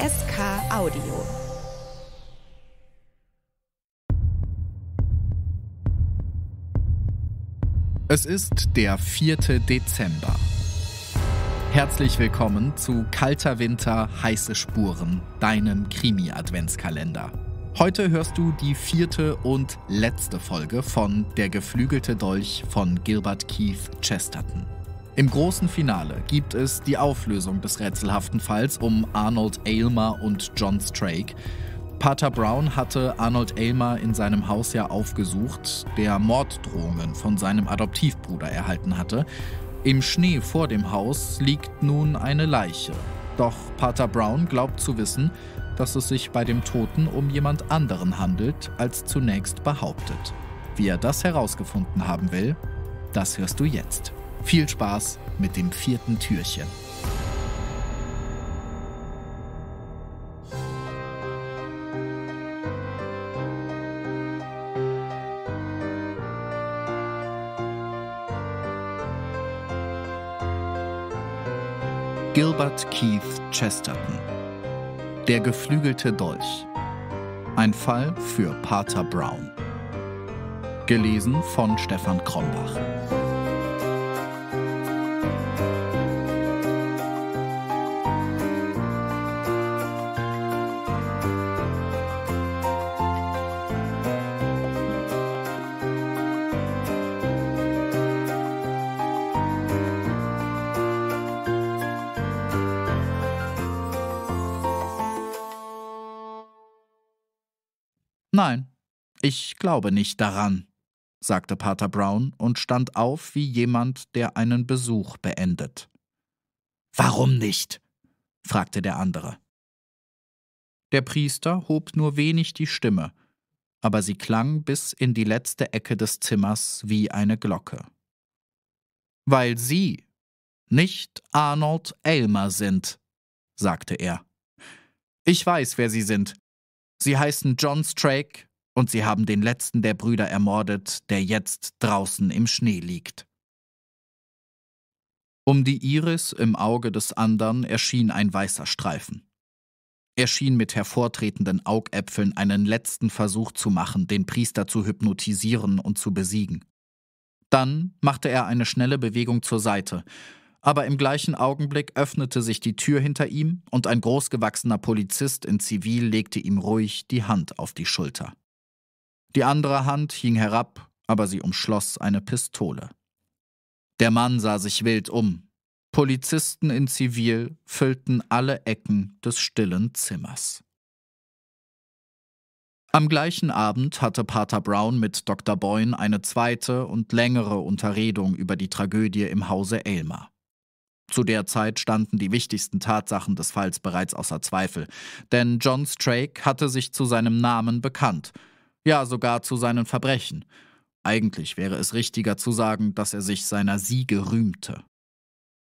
SK Audio. Es ist der 4. Dezember. Herzlich willkommen zu Kalter Winter, heiße Spuren, deinem Krimi-Adventskalender. Heute hörst du die vierte und letzte Folge von Der geflügelte Dolch von Gilbert Keith Chesterton. Im großen Finale gibt es die Auflösung des rätselhaften Falls um Arnold Aylmer und John Strake. Pater Brown hatte Arnold Aylmer in seinem Haus ja aufgesucht, der Morddrohungen von seinem Adoptivbruder erhalten hatte. Im Schnee vor dem Haus liegt nun eine Leiche. Doch Pater Brown glaubt zu wissen, dass es sich bei dem Toten um jemand anderen handelt, als zunächst behauptet. Wie er das herausgefunden haben will, das hörst du jetzt. Viel Spaß mit dem vierten Türchen. Gilbert Keith Chesterton Der geflügelte Dolch Ein Fall für Pater Brown Gelesen von Stefan Krombach Nein, ich glaube nicht daran, sagte Pater Brown und stand auf wie jemand, der einen Besuch beendet. Warum nicht? fragte der andere. Der Priester hob nur wenig die Stimme, aber sie klang bis in die letzte Ecke des Zimmers wie eine Glocke. Weil Sie nicht Arnold Elmer sind, sagte er. Ich weiß, wer Sie sind. Sie heißen John Strake und sie haben den letzten der Brüder ermordet, der jetzt draußen im Schnee liegt. Um die Iris im Auge des andern erschien ein weißer Streifen. Er schien mit hervortretenden Augäpfeln einen letzten Versuch zu machen, den Priester zu hypnotisieren und zu besiegen. Dann machte er eine schnelle Bewegung zur Seite, aber im gleichen Augenblick öffnete sich die Tür hinter ihm und ein großgewachsener Polizist in Zivil legte ihm ruhig die Hand auf die Schulter. Die andere Hand hing herab, aber sie umschloss eine Pistole. Der Mann sah sich wild um. Polizisten in Zivil füllten alle Ecken des stillen Zimmers. Am gleichen Abend hatte Pater Brown mit Dr. Boyne eine zweite und längere Unterredung über die Tragödie im Hause Elmer. Zu der Zeit standen die wichtigsten Tatsachen des Falls bereits außer Zweifel, denn John Strake hatte sich zu seinem Namen bekannt, ja sogar zu seinen Verbrechen. Eigentlich wäre es richtiger zu sagen, dass er sich seiner Siege rühmte.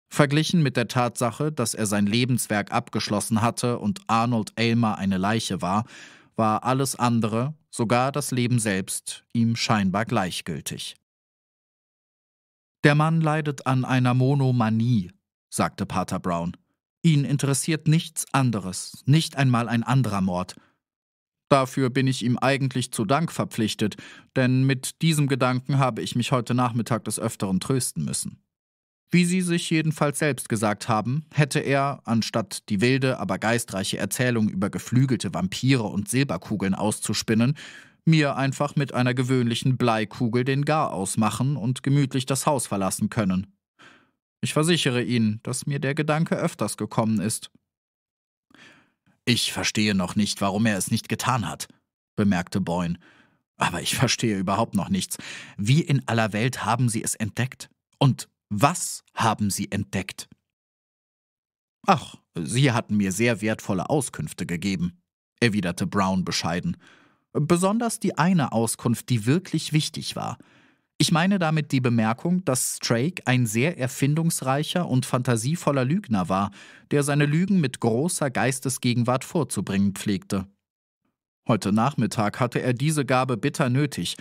Verglichen mit der Tatsache, dass er sein Lebenswerk abgeschlossen hatte und Arnold Aylmer eine Leiche war, war alles andere, sogar das Leben selbst, ihm scheinbar gleichgültig. Der Mann leidet an einer Monomanie, sagte Pater Brown. Ihn interessiert nichts anderes, nicht einmal ein anderer Mord. Dafür bin ich ihm eigentlich zu Dank verpflichtet, denn mit diesem Gedanken habe ich mich heute Nachmittag des Öfteren trösten müssen. Wie Sie sich jedenfalls selbst gesagt haben, hätte er, anstatt die wilde, aber geistreiche Erzählung über geflügelte Vampire und Silberkugeln auszuspinnen, mir einfach mit einer gewöhnlichen Bleikugel den Gar ausmachen und gemütlich das Haus verlassen können. Ich versichere Ihnen, dass mir der Gedanke öfters gekommen ist. Ich verstehe noch nicht, warum er es nicht getan hat, bemerkte Boyne. Aber ich verstehe überhaupt noch nichts. Wie in aller Welt haben Sie es entdeckt? Und was haben Sie entdeckt? Ach, Sie hatten mir sehr wertvolle Auskünfte gegeben, erwiderte Brown bescheiden. Besonders die eine Auskunft, die wirklich wichtig war – ich meine damit die Bemerkung, dass Drake ein sehr erfindungsreicher und fantasievoller Lügner war, der seine Lügen mit großer Geistesgegenwart vorzubringen pflegte. Heute Nachmittag hatte er diese Gabe bitter nötig,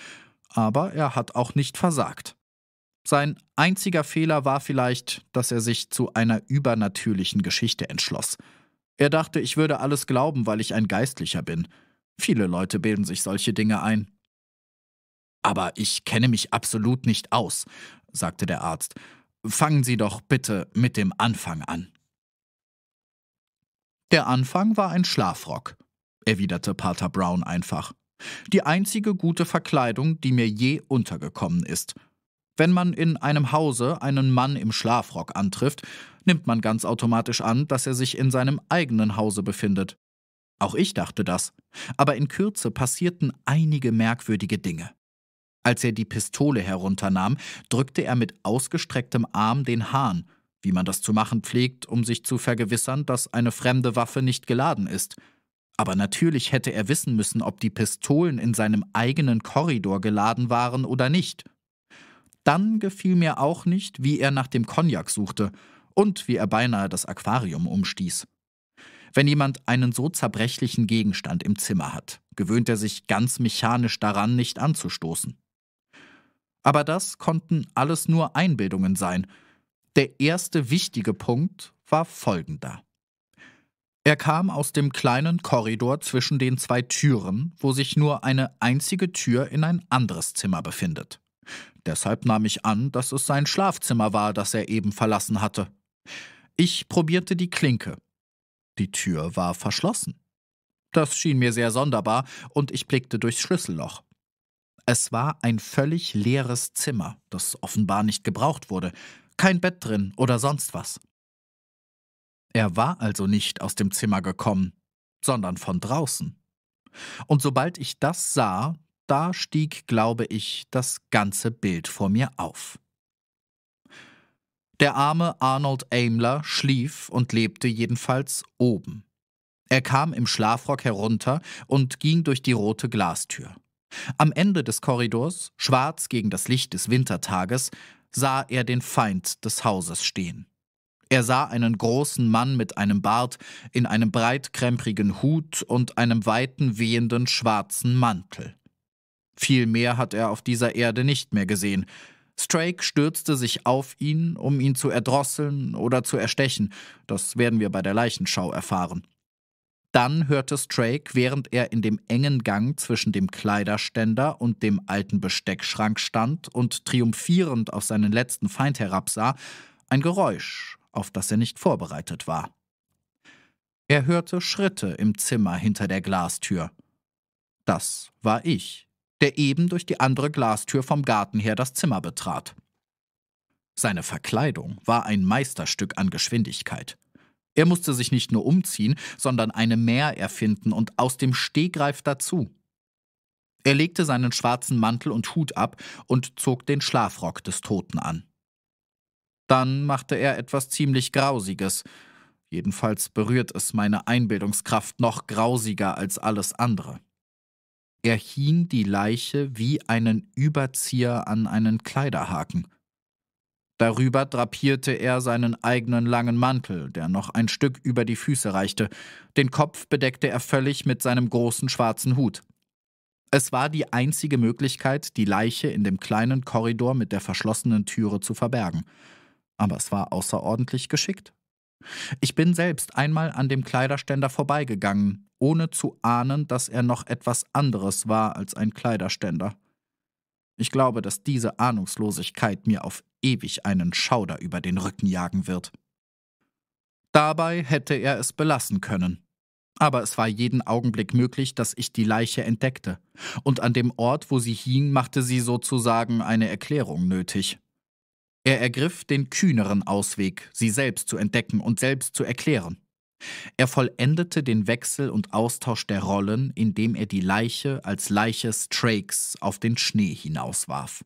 aber er hat auch nicht versagt. Sein einziger Fehler war vielleicht, dass er sich zu einer übernatürlichen Geschichte entschloss. Er dachte, ich würde alles glauben, weil ich ein Geistlicher bin. Viele Leute bilden sich solche Dinge ein. Aber ich kenne mich absolut nicht aus, sagte der Arzt. Fangen Sie doch bitte mit dem Anfang an. Der Anfang war ein Schlafrock, erwiderte Pater Brown einfach. Die einzige gute Verkleidung, die mir je untergekommen ist. Wenn man in einem Hause einen Mann im Schlafrock antrifft, nimmt man ganz automatisch an, dass er sich in seinem eigenen Hause befindet. Auch ich dachte das, aber in Kürze passierten einige merkwürdige Dinge. Als er die Pistole herunternahm, drückte er mit ausgestrecktem Arm den Hahn, wie man das zu machen pflegt, um sich zu vergewissern, dass eine fremde Waffe nicht geladen ist. Aber natürlich hätte er wissen müssen, ob die Pistolen in seinem eigenen Korridor geladen waren oder nicht. Dann gefiel mir auch nicht, wie er nach dem Cognac suchte und wie er beinahe das Aquarium umstieß. Wenn jemand einen so zerbrechlichen Gegenstand im Zimmer hat, gewöhnt er sich ganz mechanisch daran, nicht anzustoßen. Aber das konnten alles nur Einbildungen sein. Der erste wichtige Punkt war folgender. Er kam aus dem kleinen Korridor zwischen den zwei Türen, wo sich nur eine einzige Tür in ein anderes Zimmer befindet. Deshalb nahm ich an, dass es sein Schlafzimmer war, das er eben verlassen hatte. Ich probierte die Klinke. Die Tür war verschlossen. Das schien mir sehr sonderbar, und ich blickte durchs Schlüsselloch. Es war ein völlig leeres Zimmer, das offenbar nicht gebraucht wurde, kein Bett drin oder sonst was. Er war also nicht aus dem Zimmer gekommen, sondern von draußen. Und sobald ich das sah, da stieg, glaube ich, das ganze Bild vor mir auf. Der arme Arnold Aimler schlief und lebte jedenfalls oben. Er kam im Schlafrock herunter und ging durch die rote Glastür. Am Ende des Korridors, schwarz gegen das Licht des Wintertages, sah er den Feind des Hauses stehen. Er sah einen großen Mann mit einem Bart, in einem breitkremprigen Hut und einem weiten, wehenden schwarzen Mantel. Viel mehr hat er auf dieser Erde nicht mehr gesehen. Strake stürzte sich auf ihn, um ihn zu erdrosseln oder zu erstechen. Das werden wir bei der Leichenschau erfahren. Dann hörte Strake, während er in dem engen Gang zwischen dem Kleiderständer und dem alten Besteckschrank stand und triumphierend auf seinen letzten Feind herabsah, ein Geräusch, auf das er nicht vorbereitet war. Er hörte Schritte im Zimmer hinter der Glastür. Das war ich, der eben durch die andere Glastür vom Garten her das Zimmer betrat. Seine Verkleidung war ein Meisterstück an Geschwindigkeit. Er musste sich nicht nur umziehen, sondern eine mehr erfinden und aus dem Stegreif dazu. Er legte seinen schwarzen Mantel und Hut ab und zog den Schlafrock des Toten an. Dann machte er etwas ziemlich Grausiges. Jedenfalls berührt es meine Einbildungskraft noch grausiger als alles andere. Er hing die Leiche wie einen Überzieher an einen Kleiderhaken – Darüber drapierte er seinen eigenen langen Mantel, der noch ein Stück über die Füße reichte. Den Kopf bedeckte er völlig mit seinem großen schwarzen Hut. Es war die einzige Möglichkeit, die Leiche in dem kleinen Korridor mit der verschlossenen Türe zu verbergen. Aber es war außerordentlich geschickt. Ich bin selbst einmal an dem Kleiderständer vorbeigegangen, ohne zu ahnen, dass er noch etwas anderes war als ein Kleiderständer. Ich glaube, dass diese Ahnungslosigkeit mir auf ewig einen Schauder über den Rücken jagen wird. Dabei hätte er es belassen können. Aber es war jeden Augenblick möglich, dass ich die Leiche entdeckte, und an dem Ort, wo sie hing, machte sie sozusagen eine Erklärung nötig. Er ergriff den kühneren Ausweg, sie selbst zu entdecken und selbst zu erklären. Er vollendete den Wechsel und Austausch der Rollen, indem er die Leiche als Leiche Strakes auf den Schnee hinauswarf.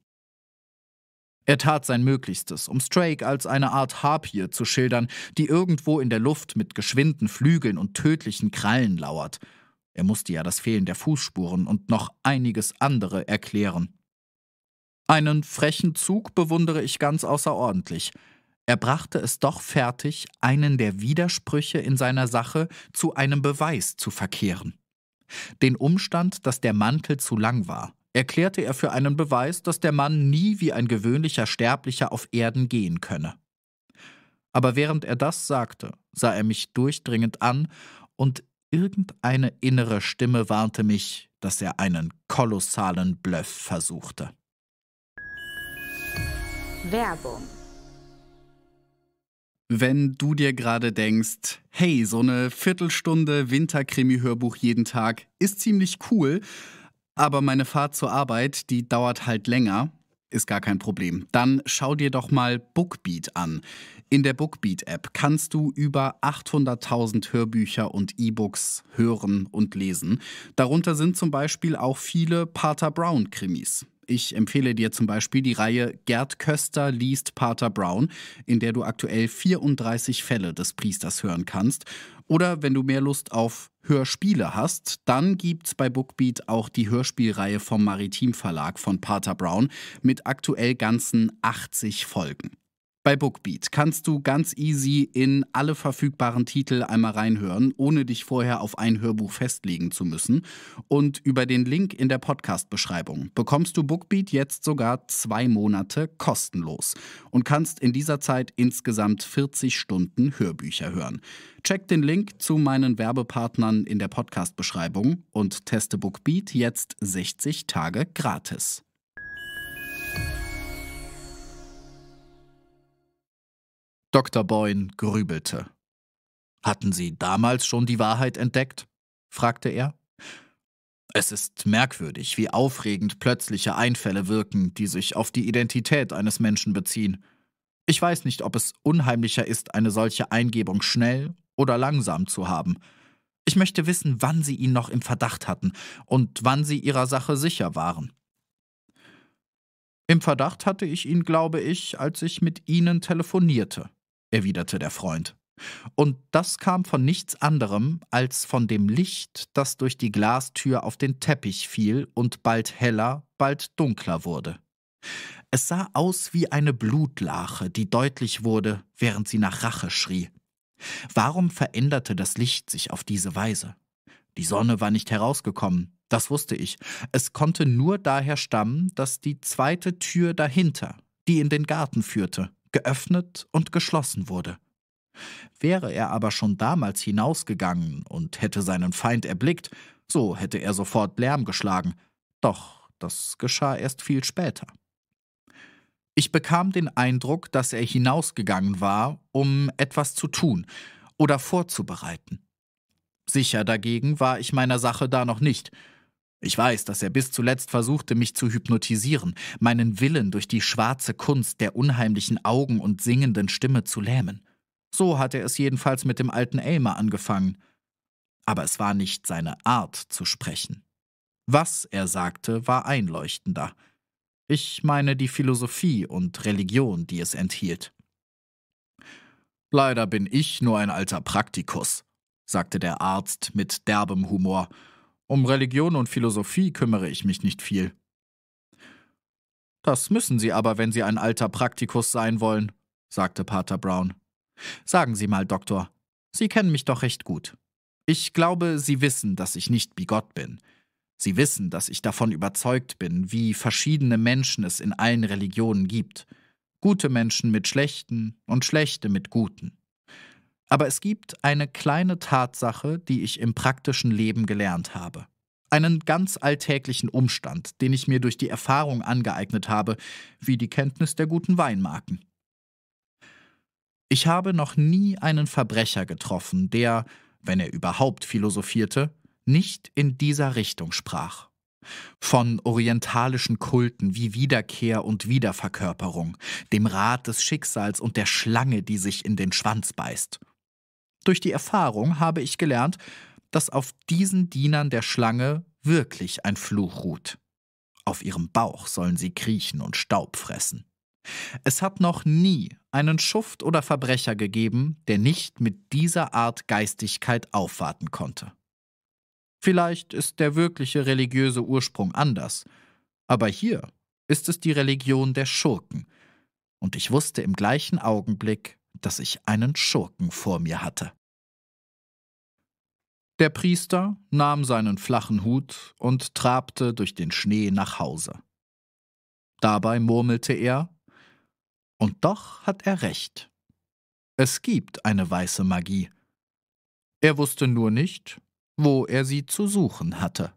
Er tat sein Möglichstes, um Strake als eine Art Harpie zu schildern, die irgendwo in der Luft mit geschwinden Flügeln und tödlichen Krallen lauert. Er musste ja das Fehlen der Fußspuren und noch einiges andere erklären. Einen frechen Zug bewundere ich ganz außerordentlich – er brachte es doch fertig, einen der Widersprüche in seiner Sache zu einem Beweis zu verkehren. Den Umstand, dass der Mantel zu lang war, erklärte er für einen Beweis, dass der Mann nie wie ein gewöhnlicher Sterblicher auf Erden gehen könne. Aber während er das sagte, sah er mich durchdringend an, und irgendeine innere Stimme warnte mich, dass er einen kolossalen Bluff versuchte. Werbung wenn du dir gerade denkst, hey, so eine Viertelstunde Winterkrimi-Hörbuch jeden Tag ist ziemlich cool, aber meine Fahrt zur Arbeit, die dauert halt länger, ist gar kein Problem. Dann schau dir doch mal Bookbeat an. In der Bookbeat-App kannst du über 800.000 Hörbücher und E-Books hören und lesen. Darunter sind zum Beispiel auch viele Pater Brown-Krimis. Ich empfehle dir zum Beispiel die Reihe Gerd Köster liest Pater Brown, in der du aktuell 34 Fälle des Priesters hören kannst. Oder wenn du mehr Lust auf Hörspiele hast, dann gibt's bei Bookbeat auch die Hörspielreihe vom Maritim Verlag von Pater Brown mit aktuell ganzen 80 Folgen. Bei Bookbeat kannst du ganz easy in alle verfügbaren Titel einmal reinhören, ohne dich vorher auf ein Hörbuch festlegen zu müssen. Und über den Link in der Podcast-Beschreibung bekommst du Bookbeat jetzt sogar zwei Monate kostenlos und kannst in dieser Zeit insgesamt 40 Stunden Hörbücher hören. Check den Link zu meinen Werbepartnern in der Podcast-Beschreibung und teste Bookbeat jetzt 60 Tage gratis. Dr. Boyne grübelte. Hatten Sie damals schon die Wahrheit entdeckt? fragte er. Es ist merkwürdig, wie aufregend plötzliche Einfälle wirken, die sich auf die Identität eines Menschen beziehen. Ich weiß nicht, ob es unheimlicher ist, eine solche Eingebung schnell oder langsam zu haben. Ich möchte wissen, wann Sie ihn noch im Verdacht hatten und wann Sie Ihrer Sache sicher waren. Im Verdacht hatte ich ihn, glaube ich, als ich mit Ihnen telefonierte erwiderte der Freund. Und das kam von nichts anderem als von dem Licht, das durch die Glastür auf den Teppich fiel und bald heller, bald dunkler wurde. Es sah aus wie eine Blutlache, die deutlich wurde, während sie nach Rache schrie. Warum veränderte das Licht sich auf diese Weise? Die Sonne war nicht herausgekommen, das wusste ich. Es konnte nur daher stammen, dass die zweite Tür dahinter, die in den Garten führte, geöffnet und geschlossen wurde. Wäre er aber schon damals hinausgegangen und hätte seinen Feind erblickt, so hätte er sofort Lärm geschlagen, doch das geschah erst viel später. Ich bekam den Eindruck, dass er hinausgegangen war, um etwas zu tun oder vorzubereiten. Sicher dagegen war ich meiner Sache da noch nicht, ich weiß, dass er bis zuletzt versuchte, mich zu hypnotisieren, meinen Willen durch die schwarze Kunst der unheimlichen Augen und singenden Stimme zu lähmen. So hat er es jedenfalls mit dem alten Elmer angefangen. Aber es war nicht seine Art zu sprechen. Was er sagte, war einleuchtender. Ich meine die Philosophie und Religion, die es enthielt. Leider bin ich nur ein alter Praktikus, sagte der Arzt mit derbem Humor um Religion und Philosophie kümmere ich mich nicht viel. Das müssen Sie aber, wenn Sie ein alter Praktikus sein wollen, sagte Pater Brown. Sagen Sie mal, Doktor, Sie kennen mich doch recht gut. Ich glaube, Sie wissen, dass ich nicht bigott bin. Sie wissen, dass ich davon überzeugt bin, wie verschiedene Menschen es in allen Religionen gibt. Gute Menschen mit schlechten und schlechte mit guten. Aber es gibt eine kleine Tatsache, die ich im praktischen Leben gelernt habe. Einen ganz alltäglichen Umstand, den ich mir durch die Erfahrung angeeignet habe, wie die Kenntnis der guten Weinmarken. Ich habe noch nie einen Verbrecher getroffen, der, wenn er überhaupt philosophierte, nicht in dieser Richtung sprach. Von orientalischen Kulten wie Wiederkehr und Wiederverkörperung, dem Rat des Schicksals und der Schlange, die sich in den Schwanz beißt. Durch die Erfahrung habe ich gelernt, dass auf diesen Dienern der Schlange wirklich ein Fluch ruht. Auf ihrem Bauch sollen sie kriechen und Staub fressen. Es hat noch nie einen Schuft oder Verbrecher gegeben, der nicht mit dieser Art Geistigkeit aufwarten konnte. Vielleicht ist der wirkliche religiöse Ursprung anders, aber hier ist es die Religion der Schurken, und ich wusste im gleichen Augenblick, dass ich einen Schurken vor mir hatte. Der Priester nahm seinen flachen Hut und trabte durch den Schnee nach Hause. Dabei murmelte er, und doch hat er recht. Es gibt eine weiße Magie. Er wusste nur nicht, wo er sie zu suchen hatte.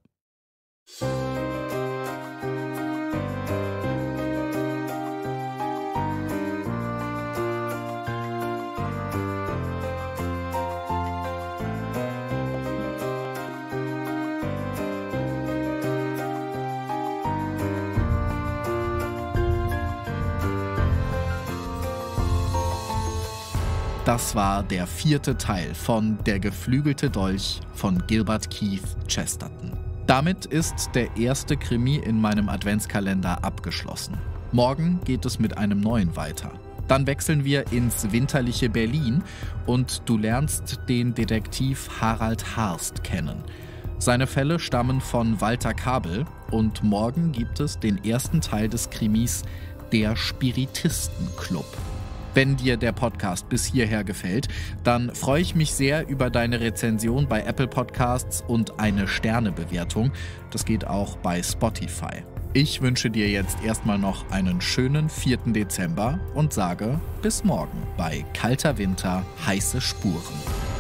Das war der vierte Teil von Der geflügelte Dolch von Gilbert Keith Chesterton. Damit ist der erste Krimi in meinem Adventskalender abgeschlossen. Morgen geht es mit einem neuen weiter. Dann wechseln wir ins winterliche Berlin und du lernst den Detektiv Harald Harst kennen. Seine Fälle stammen von Walter Kabel und morgen gibt es den ersten Teil des Krimis Der Spiritistenclub. Wenn dir der Podcast bis hierher gefällt, dann freue ich mich sehr über deine Rezension bei Apple Podcasts und eine Sternebewertung. Das geht auch bei Spotify. Ich wünsche dir jetzt erstmal noch einen schönen 4. Dezember und sage bis morgen bei Kalter Winter heiße Spuren.